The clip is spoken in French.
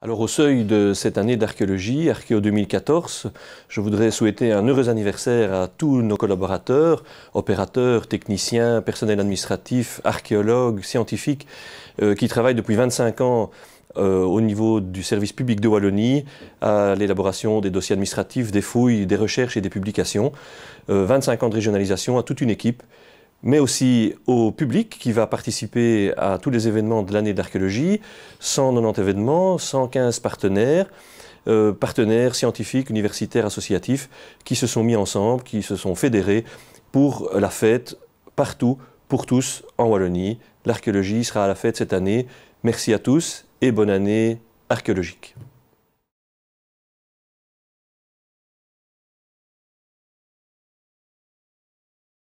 Alors au seuil de cette année d'archéologie, Archéo 2014, je voudrais souhaiter un heureux anniversaire à tous nos collaborateurs, opérateurs, techniciens, personnels administratifs, archéologues, scientifiques, euh, qui travaillent depuis 25 ans euh, au niveau du service public de Wallonie, à l'élaboration des dossiers administratifs, des fouilles, des recherches et des publications. 25 euh, ans de régionalisation à toute une équipe mais aussi au public qui va participer à tous les événements de l'année d'archéologie, 190 événements, 115 partenaires, euh, partenaires scientifiques, universitaires, associatifs, qui se sont mis ensemble, qui se sont fédérés pour la fête partout, pour tous, en Wallonie. L'archéologie sera à la fête cette année. Merci à tous et bonne année archéologique.